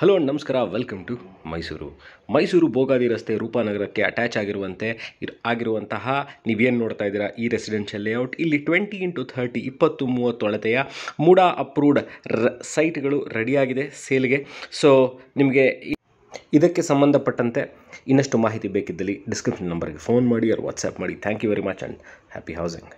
hello ನಮಸ್ಕಾರ welcome to Mysuru Mysuru Bogadi ರಸ್ತೆ ರೂಪಾನಗರಕ್ಕೆ ಅಟ್ಯಾಚ್ ಆಗಿರುವಂತೆ ಆಗಿರುವಂತಹ ನೀವೇನು ನೋಡ್ತಾ ಇದ್ದೀರಾ ಈ ರೆಸಿಡೆನ್ಷಿಯಲ್ ಲೇಔಟ್ ಇಲ್ಲಿ ಟ್ವೆಂಟಿ ಇಂಟು ಥರ್ಟಿ ಇಪ್ಪತ್ತು ಮೂವತ್ತು ಅಳತೆಯ ಮೂಡಾ ಅಪ್ರೂವ್ಡ್ ರ ಸೈಟ್ಗಳು ರೆಡಿಯಾಗಿದೆ ಸೇಲ್ಗೆ ಸೊ ನಿಮಗೆ ಇದಕ್ಕೆ ಸಂಬಂಧಪಟ್ಟಂತೆ ಇನ್ನಷ್ಟು ಮಾಹಿತಿ ಬೇಕಿದ್ದಲ್ಲಿ ಡಿಸ್ಕ್ರಿಪ್ಷನ್ ನಂಬರ್ಗೆ ಫೋನ್ ಮಾಡಿ ಅವ್ರು ವಾಟ್ಸಪ್ ಮಾಡಿ thank you very much and happy housing